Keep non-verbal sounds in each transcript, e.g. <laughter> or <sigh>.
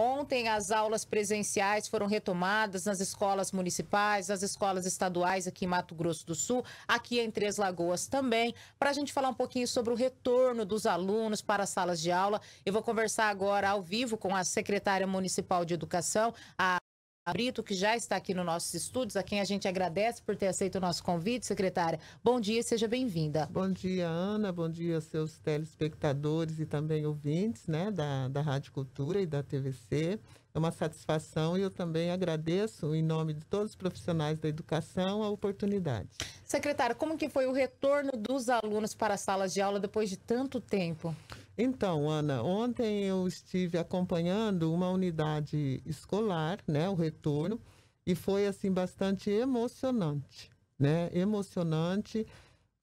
Ontem as aulas presenciais foram retomadas nas escolas municipais, nas escolas estaduais aqui em Mato Grosso do Sul, aqui em Três Lagoas também. Para a gente falar um pouquinho sobre o retorno dos alunos para as salas de aula, eu vou conversar agora ao vivo com a secretária municipal de educação, a Brito, que já está aqui nos nossos estúdios, a quem a gente agradece por ter aceito o nosso convite, secretária. Bom dia e seja bem-vinda. Bom dia, Ana. Bom dia aos seus telespectadores e também ouvintes né, da, da Rádio Cultura e da TVC. É uma satisfação e eu também agradeço, em nome de todos os profissionais da educação, a oportunidade. Secretária, como que foi o retorno dos alunos para as salas de aula depois de tanto tempo? Então, Ana, ontem eu estive acompanhando uma unidade escolar, né, o retorno, e foi assim bastante emocionante, né? Emocionante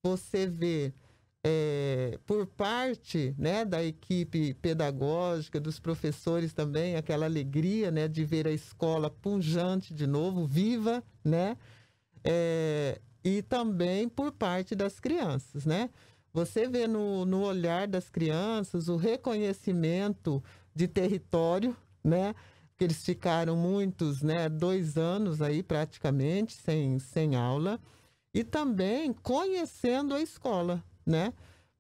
você ver é, por parte né, da equipe pedagógica, dos professores também, aquela alegria né, de ver a escola punjante de novo, viva, né? É, e também por parte das crianças, né? Você vê no, no olhar das crianças o reconhecimento de território, né? Que eles ficaram muitos, né? Dois anos aí praticamente sem, sem aula. E também conhecendo a escola, né?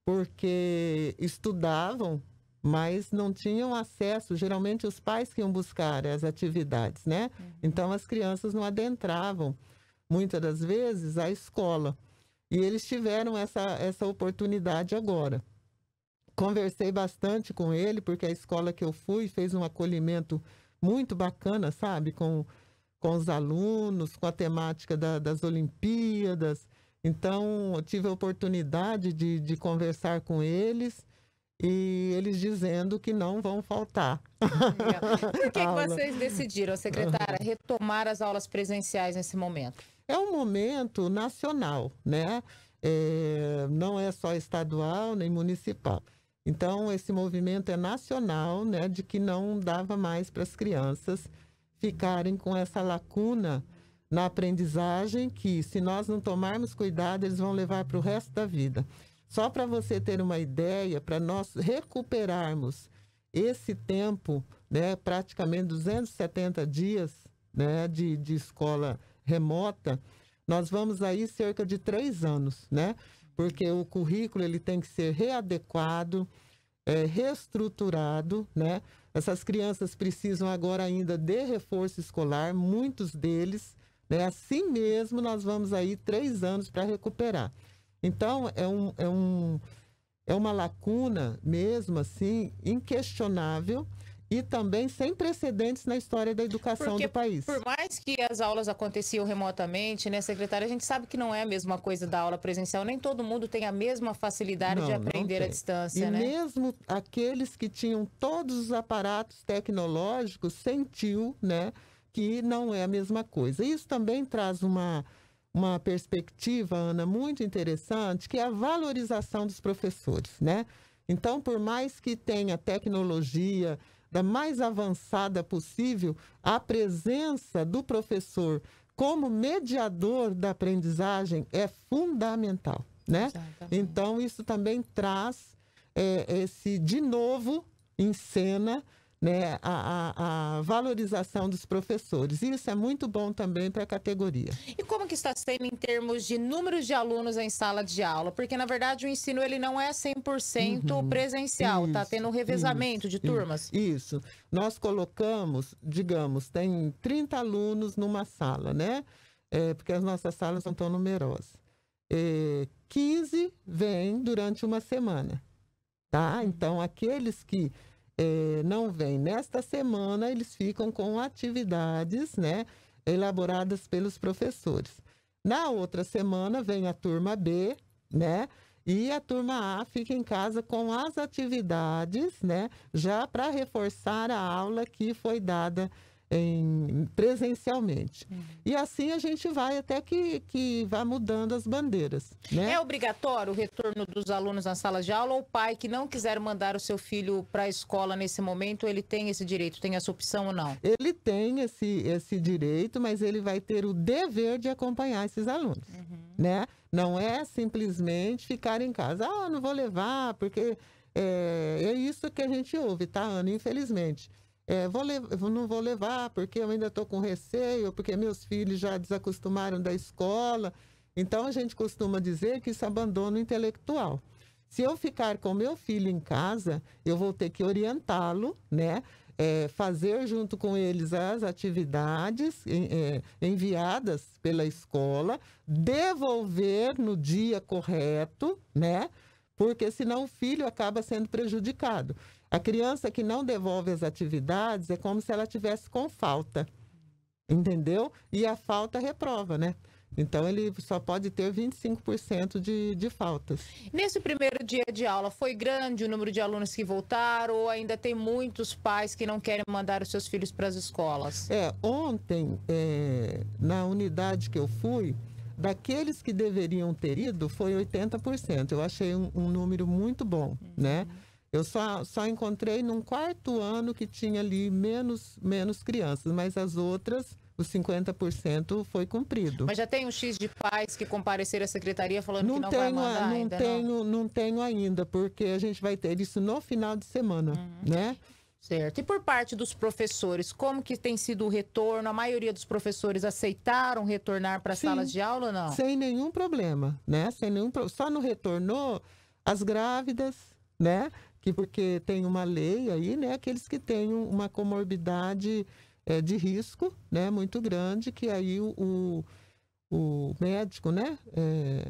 Porque estudavam, mas não tinham acesso. Geralmente os pais que iam buscar as atividades, né? Uhum. Então as crianças não adentravam muitas das vezes a escola. E eles tiveram essa, essa oportunidade agora. Conversei bastante com ele, porque a escola que eu fui fez um acolhimento muito bacana, sabe? Com, com os alunos, com a temática da, das Olimpíadas. Então, tive a oportunidade de, de conversar com eles e eles dizendo que não vão faltar. Por que, que <laughs> vocês decidiram, secretária, retomar as aulas presenciais nesse momento? é um momento nacional, né? É, não é só estadual nem municipal. Então, esse movimento é nacional, né, de que não dava mais para as crianças ficarem com essa lacuna na aprendizagem, que se nós não tomarmos cuidado, eles vão levar para o resto da vida. Só para você ter uma ideia, para nós recuperarmos esse tempo, né, praticamente 270 dias né, de, de escola remota, nós vamos aí cerca de três anos, né? Porque o currículo ele tem que ser readequado, é, reestruturado, né? Essas crianças precisam agora ainda de reforço escolar, muitos deles, né? Assim mesmo nós vamos aí três anos para recuperar. Então é um, é um é uma lacuna mesmo assim inquestionável e também sem precedentes na história da educação Porque, do país. Por mais que as aulas aconteciam remotamente, né, secretária, a gente sabe que não é a mesma coisa da aula presencial, nem todo mundo tem a mesma facilidade não, de aprender à distância, e né? mesmo aqueles que tinham todos os aparatos tecnológicos sentiu, né, que não é a mesma coisa. Isso também traz uma uma perspectiva, Ana, muito interessante, que é a valorização dos professores, né? Então, por mais que tenha tecnologia, da mais avançada possível a presença do professor como mediador da aprendizagem é fundamental, né? Exatamente. Então isso também traz é, esse de novo em cena né, a, a, a valorização dos professores. Isso é muito bom também para a categoria. E como que está sendo em termos de números de alunos em sala de aula? Porque, na verdade, o ensino ele não é 100% uhum. presencial, está tendo um revezamento isso, de turmas. Isso. Nós colocamos, digamos, tem 30 alunos numa sala, né? É, porque as nossas salas não tão numerosas. É, 15 vêm durante uma semana. Tá? Então, aqueles que é, não vem nesta semana, eles ficam com atividades né, elaboradas pelos professores. Na outra semana vem a turma B, né? E a turma A fica em casa com as atividades, né? Já para reforçar a aula que foi dada em, presencialmente. Uhum. E assim a gente vai até que, que vá mudando as bandeiras. Né? É obrigatório o retorno dos alunos na salas de aula ou o pai que não quiser mandar o seu filho para a escola nesse momento, ele tem esse direito, tem essa opção ou não? Ele tem esse, esse direito, mas ele vai ter o dever de acompanhar esses alunos. Uhum. Né? Não é simplesmente ficar em casa, ah, não vou levar, porque é, é isso que a gente ouve, tá, Ana? Infelizmente é, vou não vou levar porque eu ainda estou com receio, porque meus filhos já desacostumaram da escola. Então a gente costuma dizer que isso é abandono intelectual. Se eu ficar com meu filho em casa, eu vou ter que orientá-lo, né? É, fazer junto com eles as atividades é, enviadas pela escola, devolver no dia correto, né? Porque senão o filho acaba sendo prejudicado. A criança que não devolve as atividades é como se ela tivesse com falta. Entendeu? E a falta reprova, né? Então ele só pode ter 25% de, de faltas. Nesse primeiro dia de aula, foi grande o número de alunos que voltaram ou ainda tem muitos pais que não querem mandar os seus filhos para as escolas? É, ontem, é, na unidade que eu fui, daqueles que deveriam ter ido, foi 80%. Eu achei um, um número muito bom, uhum. né? Eu só, só encontrei num quarto ano que tinha ali menos, menos crianças, mas as outras os 50% foi cumprido. Mas já tem um X de pais que compareceram à secretaria falando não que não tenho, vai mandar não ainda, tenho, não? não tenho ainda, porque a gente vai ter isso no final de semana, uhum. né? Certo. E por parte dos professores, como que tem sido o retorno? A maioria dos professores aceitaram retornar para as salas de aula ou não? Sem nenhum problema, né? Sem nenhum Só não retornou as grávidas, né? que porque tem uma lei aí, né, aqueles que têm uma comorbidade é, de risco, né, muito grande, que aí o, o, o médico, né, é,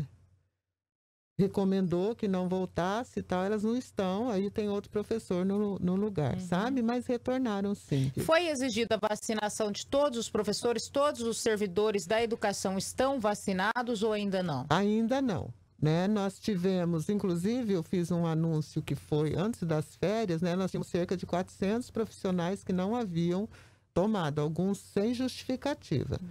recomendou que não voltasse e tal, elas não estão, aí tem outro professor no, no lugar, uhum. sabe? Mas retornaram sim. Foi exigida a vacinação de todos os professores, todos os servidores da educação estão vacinados ou ainda não? Ainda não. Né? Nós tivemos, inclusive, eu fiz um anúncio que foi antes das férias, né? nós tínhamos cerca de 400 profissionais que não haviam tomado, alguns sem justificativa. Uhum.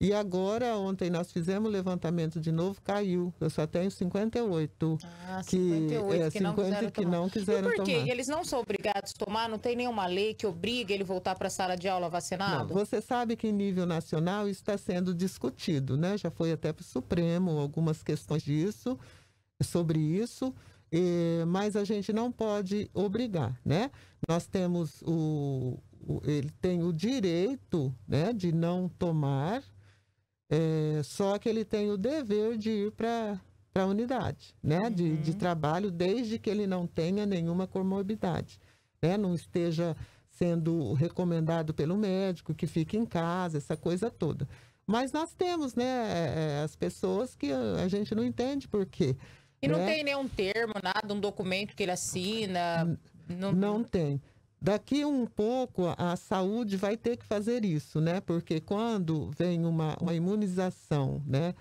E agora, ontem nós fizemos o levantamento de novo, caiu. Eu só tenho 58. Ah, que, é, que, 50 não quiseram que tomar. não quiseram e por quê? Eles não são obrigados a tomar? Não tem nenhuma lei que obrigue ele voltar para a sala de aula vacinado? Não, você sabe que em nível nacional isso está sendo discutido, né? Já foi até para o Supremo algumas questões disso, sobre isso. E, mas a gente não pode obrigar, né? Nós temos o, o ele tem o direito, né, de não tomar é, só que ele tem o dever de ir para a unidade né? Uhum. de, de uhum. trabalho, desde que ele não tenha nenhuma comorbidade, né? não esteja sendo recomendado pelo médico que fique em casa, essa coisa toda. Mas nós temos né, é, é, as pessoas que a gente não entende por quê. E não né? tem nenhum termo, nada, um documento que ele assina. Não, não tem. Daqui um pouco, a saúde vai ter que fazer isso, né? Porque quando vem uma, uma imunização né?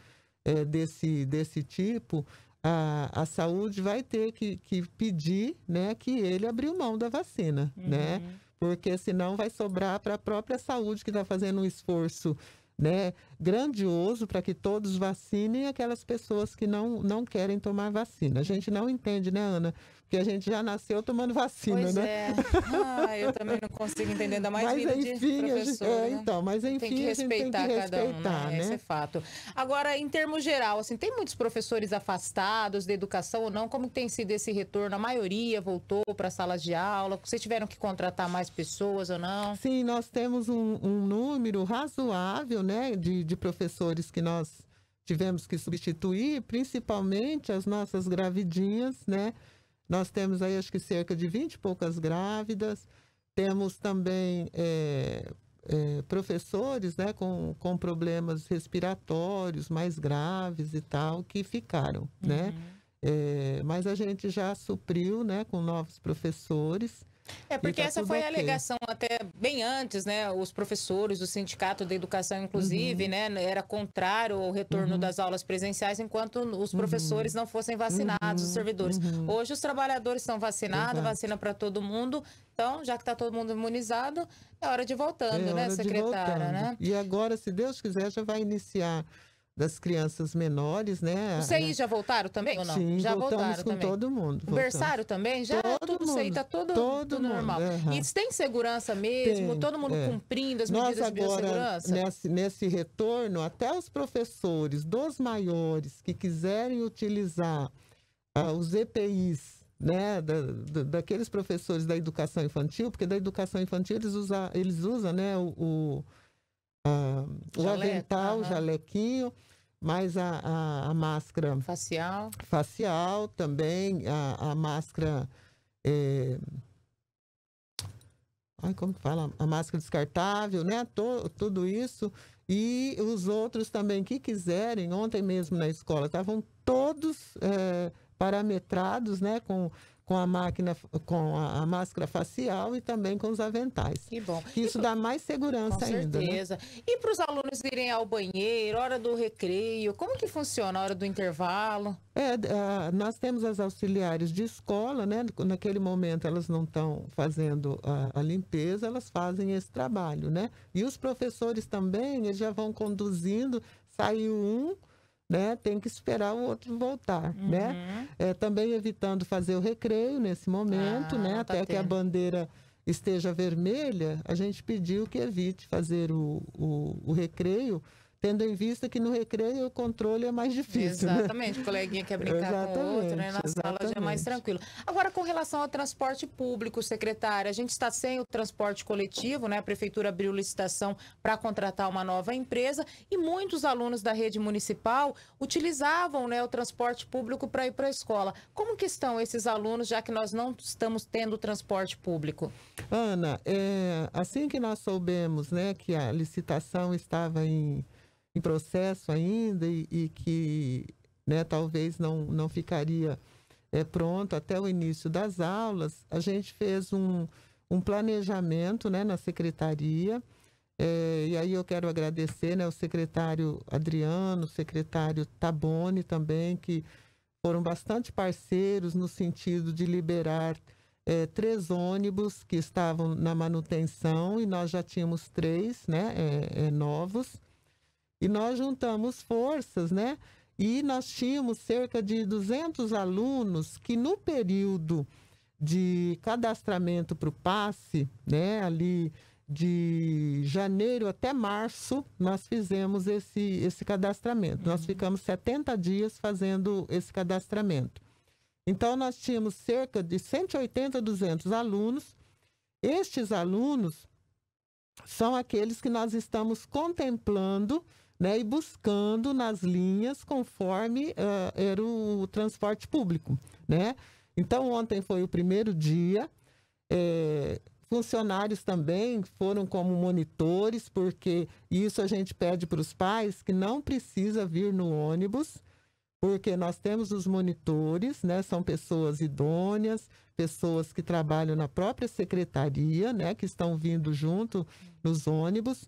É, desse, desse tipo, a, a saúde vai ter que, que pedir né? que ele abriu mão da vacina, uhum. né? Porque senão vai sobrar para a própria saúde que está fazendo um esforço né, grandioso para que todos vacinem aquelas pessoas que não, não querem tomar vacina. A gente não entende, né, Ana? Porque a gente já nasceu tomando vacina, pois né? É. <laughs> Ah, eu também não consigo entender, ainda mais mas, vida enfim, de professor. Gente, é, né? então, mas enfim, tem que respeitar tem que respeitar, cada um, né? né? Esse é fato. Agora, em termos geral, assim, tem muitos professores afastados da educação ou não? Como tem sido esse retorno? A maioria voltou para salas de aula? Vocês tiveram que contratar mais pessoas ou não? Sim, nós temos um, um número razoável, né, de, de professores que nós tivemos que substituir, principalmente as nossas gravidinhas, né? Nós temos aí acho que cerca de 20 e poucas grávidas, temos também é, é, professores né, com, com problemas respiratórios mais graves e tal, que ficaram, né? uhum. né? É, mas a gente já supriu né, com novos professores. É porque tá essa foi a alegação até bem antes, né? Os professores o Sindicato da Educação, inclusive, uhum. né? Era contrário ao retorno uhum. das aulas presenciais enquanto os professores uhum. não fossem vacinados, os uhum. servidores. Uhum. Hoje os trabalhadores estão vacinados, Exato. vacina para todo mundo. Então, já que está todo mundo imunizado, é hora de ir voltando, é né, secretária? Né? E agora, se Deus quiser, já vai iniciar das crianças menores, né? Os CI já voltaram também ou não? Sim, já voltaram com também. todo mundo. O berçário também? Já todo tudo mundo, CI, tá todo, todo tudo mundo, normal. Uhum. E tem segurança mesmo? Tem, todo mundo é. cumprindo as medidas Nós agora, de biossegurança? Nesse, nesse retorno, até os professores dos maiores que quiserem utilizar uh, os EPIs, né, da, da, daqueles professores da educação infantil, porque da educação infantil eles usam, eles usam né, o, o a, ah, o Jaleco, avental, o jalequinho, mais a, a, a, máscara facial, facial também, a, a máscara. É... Ai, como que fala? A máscara descartável, né? Tô, tudo isso. E os outros também que quiserem, ontem mesmo na escola, estavam todos é, parametrados, né? Com com a máquina, com a, a, máscara facial e também com os aventais. Que bom. Isso e, dá mais segurança com ainda. Com né? certeza. Né? E para os alunos irem ao banheiro, hora do recreio, como que funciona a hora do intervalo? É, nós temos as auxiliares de escola, né? Naquele momento elas não estão fazendo a, a, limpeza, elas fazem esse trabalho, né? E os professores também, eles já vão conduzindo, saiu um, né? Tem que esperar o outro voltar, uhum. né? É, também evitando fazer o recreio nesse momento, ah, né? Tá Até tendo. que a bandeira esteja vermelha, a gente pediu que evite fazer o, o, o recreio, Tendo em vista que no recreio o controle é mais difícil. Né? Exatamente, né? o coleguinha quer brincar exatamente, com o outro, né? Na exatamente. sala já é mais tranquilo. Agora, com relação ao transporte público, secretária, a gente está sem o transporte coletivo, né? A prefeitura abriu licitação para contratar uma nova empresa e muitos alunos da rede municipal utilizavam né, o transporte público para ir para a escola. Como que estão esses alunos, já que nós não estamos tendo transporte público? Ana, é, assim que nós soubemos né, que a licitação estava em em processo ainda e, e que né, talvez não, não ficaria é, pronto até o início das aulas, a gente fez um, um planejamento né, na secretaria. É, e aí eu quero agradecer né, o secretário Adriano, o secretário Tabone também, que foram bastante parceiros no sentido de liberar é, três ônibus que estavam na manutenção e nós já tínhamos três né, é, é novos. E nós juntamos forças, né? E nós tínhamos cerca de 200 alunos que no período de cadastramento para o passe, né, ali de janeiro até março, nós fizemos esse, esse cadastramento. Uhum. Nós ficamos 70 dias fazendo esse cadastramento. Então, nós tínhamos cerca de 180, 200 alunos. Estes alunos são aqueles que nós estamos contemplando né, e buscando nas linhas conforme uh, era o transporte público, né? Então ontem foi o primeiro dia. É, funcionários também foram como monitores, porque isso a gente pede para os pais que não precisa vir no ônibus, porque nós temos os monitores, né? São pessoas idôneas, pessoas que trabalham na própria secretaria, né? Que estão vindo junto nos ônibus.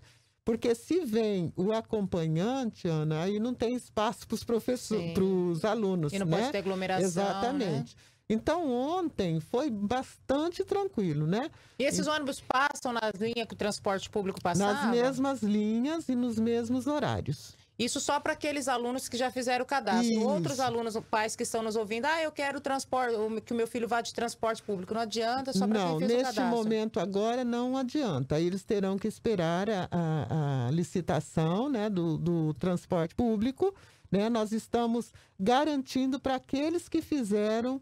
Porque se vem o acompanhante, Ana, aí não tem espaço para os professores, para os alunos. E não né? pode ter aglomeração. Exatamente. Né? Então, ontem foi bastante tranquilo, né? E esses e... ônibus passam nas linhas que o transporte público passava? Nas mesmas linhas e nos mesmos horários. Isso só para aqueles alunos que já fizeram o cadastro. Isso. Outros alunos, pais que estão nos ouvindo, ah, eu quero transporte, que o meu filho vá de transporte público. Não adianta, só para quem fez o cadastro. Neste momento agora não adianta. Eles terão que esperar a, a, a licitação né, do, do transporte público. Né? Nós estamos garantindo para aqueles que fizeram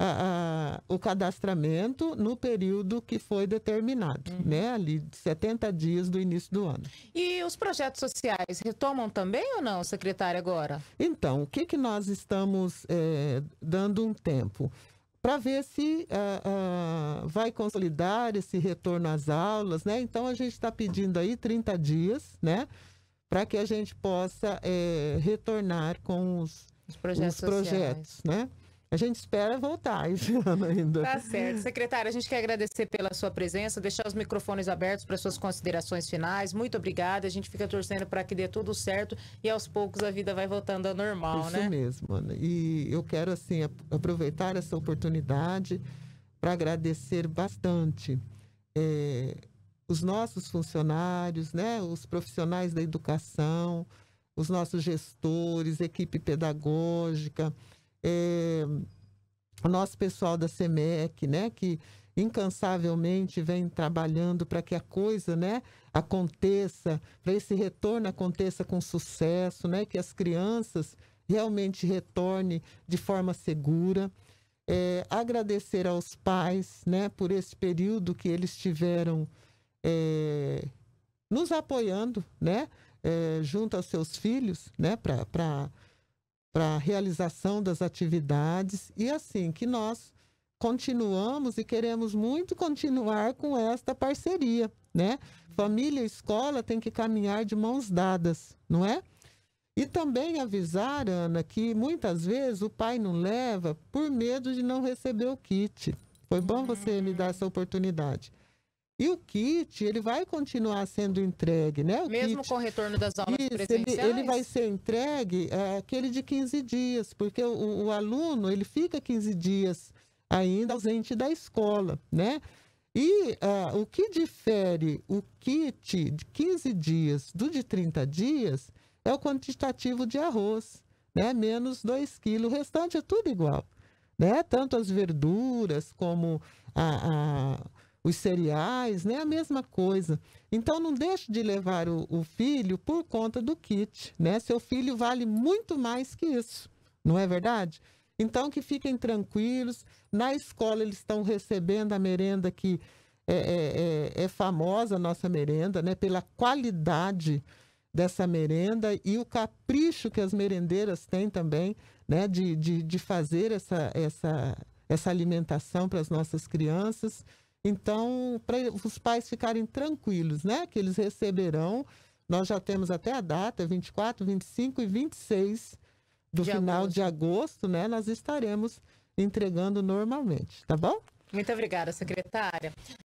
a, a, o cadastramento no período que foi determinado, uhum. né? Ali, 70 dias do início do ano. E os projetos sociais retomam também ou não, secretária, agora? Então, o que, que nós estamos é, dando um tempo? Para ver se uh, uh, vai consolidar esse retorno às aulas, né? Então, a gente está pedindo aí 30 dias, né? Para que a gente possa é, retornar com os, os projetos, os projetos né? A gente espera voltar esse <laughs> ano ainda. Tá certo. Secretário, a gente quer agradecer pela sua presença, deixar os microfones abertos para suas considerações finais. Muito obrigada. A gente fica torcendo para que dê tudo certo e aos poucos a vida vai voltando ao normal, Isso né? Isso mesmo, Ana. E eu quero, assim, aproveitar essa oportunidade para agradecer bastante é, os nossos funcionários, né? Os profissionais da educação, os nossos gestores, equipe pedagógica. É, o nosso pessoal da SEMEC, né, que incansavelmente vem trabalhando para que a coisa, né, aconteça, para esse retorno aconteça com sucesso, né, que as crianças realmente retornem de forma segura. É, agradecer aos pais, né, por esse período que eles tiveram é, nos apoiando, né, é, junto aos seus filhos, né, para para a realização das atividades e assim que nós continuamos e queremos muito continuar com esta parceria, né? Família e escola tem que caminhar de mãos dadas, não é? E também avisar, Ana, que muitas vezes o pai não leva por medo de não receber o kit. Foi bom você me dar essa oportunidade. E o kit, ele vai continuar sendo entregue, né? O Mesmo kit, com o retorno das aulas isso, presenciais? Ele, ele vai ser entregue é, aquele de 15 dias, porque o, o, aluno, ele fica 15 dias ainda ausente da escola, né? E é, o que difere o kit de 15 dias do de 30 dias é o quantitativo de arroz, né? Menos 2 quilos, o restante é tudo igual, né? Tanto as verduras como a, a os cereais, né? A mesma coisa. Então não deixe de levar o, o filho por conta do kit, né? Seu filho vale muito mais que isso, não é verdade? Então que fiquem tranquilos. Na escola eles estão recebendo a merenda que é, é, é, é famosa a nossa merenda, né? Pela qualidade dessa merenda e o capricho que as merendeiras têm também, né? De, de, de fazer essa, essa, essa alimentação para as nossas crianças. Então, para os pais ficarem tranquilos, né? Que eles receberão. Nós já temos até a data, 24, 25 e 26 do de final agosto. de agosto, né? Nós estaremos entregando normalmente, tá bom? Muito obrigada, secretária.